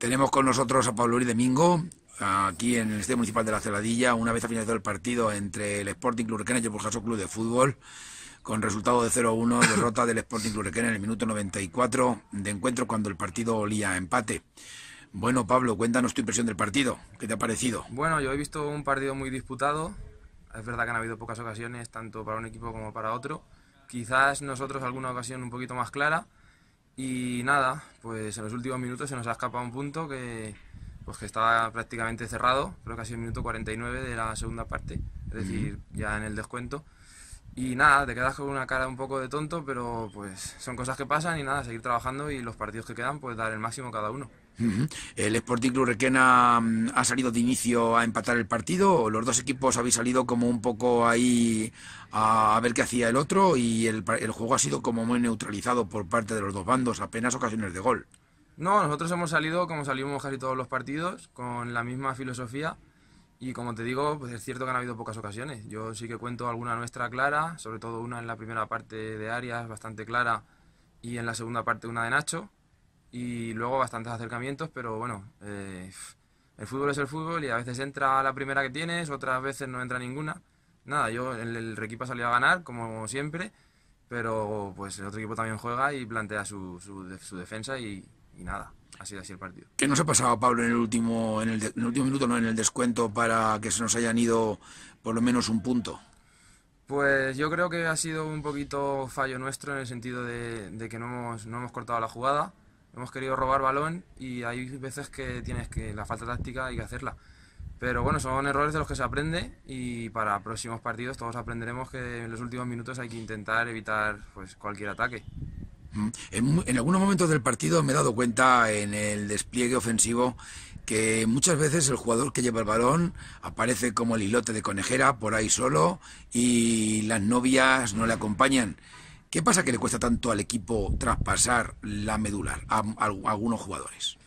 Tenemos con nosotros a Pablo Luis Domingo, aquí en el Estadio Municipal de La Celadilla, una vez ha finalizado el partido entre el Sporting Club Requena y el Burjaso Club de Fútbol, con resultado de 0-1, derrota del Sporting Club Requena en el minuto 94 de encuentro cuando el partido olía a empate. Bueno, Pablo, cuéntanos tu impresión del partido. ¿Qué te ha parecido? Bueno, yo he visto un partido muy disputado. Es verdad que han habido pocas ocasiones, tanto para un equipo como para otro. Quizás nosotros alguna ocasión un poquito más clara, y nada, pues en los últimos minutos se nos ha escapado un punto que, pues que estaba prácticamente cerrado, creo que ha sido el minuto 49 de la segunda parte, es decir, ya en el descuento. Y nada, te quedas con una cara un poco de tonto, pero pues son cosas que pasan y nada, seguir trabajando y los partidos que quedan, pues dar el máximo cada uno. El Sporting Club Requena mm, ha salido de inicio a empatar el partido. Los dos equipos habéis salido como un poco ahí a, ver qué hacía el otro y el, juego ha sido como muy neutralizado por parte de los dos bandos, apenas ocasiones de gol. No, nosotros hemos salido como salimos casi todos los partidos, con la misma filosofía. Y como te digo, pues es cierto que han habido pocas ocasiones. Yo sí que cuento alguna nuestra clara, sobre todo una en la primera parte de Arias bastante clara y en la segunda parte una de Nacho y luego bastantes acercamientos, pero bueno, eh, el fútbol es el fútbol y a veces entra la primera que tienes, otras veces no entra ninguna. Nada, yo el, equipo Requipa salió a ganar, como siempre, pero pues el otro equipo también juega y plantea su, su, defensa y, nada ha sido así el partido. ¿Qué nos ha pasado, Pablo, en el último, en el, último minuto, no en el descuento, para que se nos hayan ido por lo menos un punto? Pues yo creo que ha sido un poquito fallo nuestro en el sentido de, de que no hemos, no hemos cortado la jugada hemos querido robar balón y hay veces que tienes que la falta táctica hay que hacerla. Pero bueno, son errores de los que se aprende y para próximos partidos todos aprenderemos que en los últimos minutos hay que intentar evitar pues, cualquier ataque. Mm. En, en, algunos momentos del partido me he dado cuenta en el despliegue ofensivo que muchas veces el jugador que lleva el balón aparece como el hilote de conejera por ahí solo y las novias no le acompañan. ¿Qué pasa que le cuesta tanto al equipo traspasar la medular a, algunos jugadores?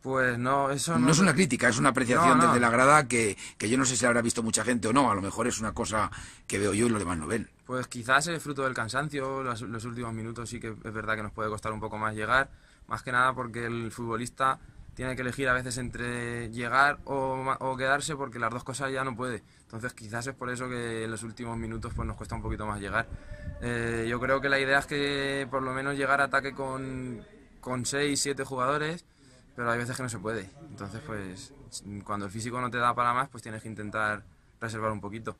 Pues no, eso no... no... es una crítica, es una apreciación desde la grada que, yo no sé si habrá visto mucha gente o no. A lo mejor es una cosa que veo yo y los demás no ven. Pues quizás es fruto del cansancio, los últimos minutos sí que es verdad que nos puede costar un poco más llegar. Más que nada porque el futbolista tiene que elegir a veces entre llegar o, quedarse porque las dos cosas ya no puede. Entonces quizás es por eso que en los últimos minutos pues, nos cuesta un poquito más llegar. Eh, yo creo que la idea es que por lo menos llegar a ataque con, con 6, 7 jugadores, pero hay veces que no se puede. Entonces pues cuando el físico no te da para más pues tienes que intentar reservar un poquito.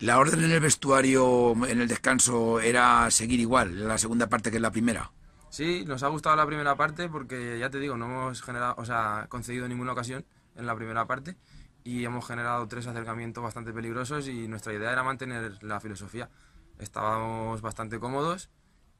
La orden en el vestuario, en el descanso, era seguir igual, la segunda parte que es la primera. Sí, nos ha gustado la primera parte porque ya te digo, no hemos generado, o sea, concedido ninguna ocasión en la primera parte y hemos generado tres acercamientos bastante peligrosos y nuestra idea era mantener la filosofía. Estábamos bastante cómodos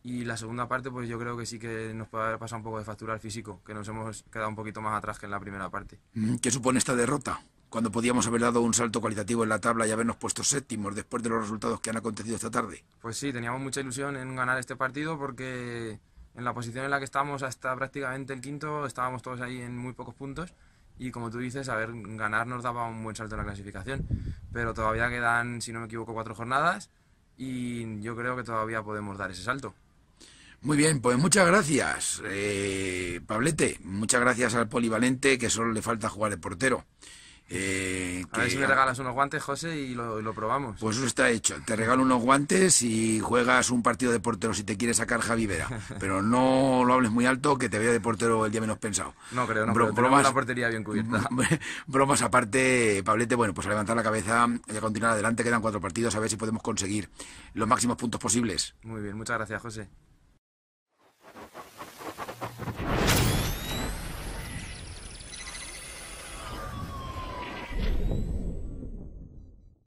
y la segunda parte pues yo creo que sí que nos puede haber pasado un poco de factura al físico, que nos hemos quedado un poquito más atrás que en la primera parte. Mm, ¿Qué supone esta derrota? Cuando podíamos haber dado un salto cualitativo en la tabla y habernos puesto séptimos después de los resultados que han acontecido esta tarde. Pues sí, teníamos mucha ilusión en ganar este partido porque en la posición en la que estamos hasta prácticamente el quinto estábamos todos ahí en muy pocos puntos y como tú dices, a ver, ganar nos daba un buen salto en la clasificación, pero todavía quedan, si no me equivoco, cuatro jornadas y yo creo que todavía podemos dar ese salto. Muy bien, pues muchas gracias, eh, Pablete. Muchas gracias al polivalente, que solo le falta jugar de portero. Eh, a ver si me regalas unos guantes, José, y lo, probamos. Pues eso está hecho. Te regalo unos guantes y juegas un partido de portero si te quieres sacar Javi Pero no lo hables muy alto, que te veo de portero el día menos pensado. No creo, no Bromas, la portería bien cubierta. Bromas aparte, Pablete, bueno, pues a levantar la cabeza y a continuar adelante. Quedan cuatro partidos, a ver si podemos conseguir los máximos puntos posibles. Muy bien, muchas gracias, José.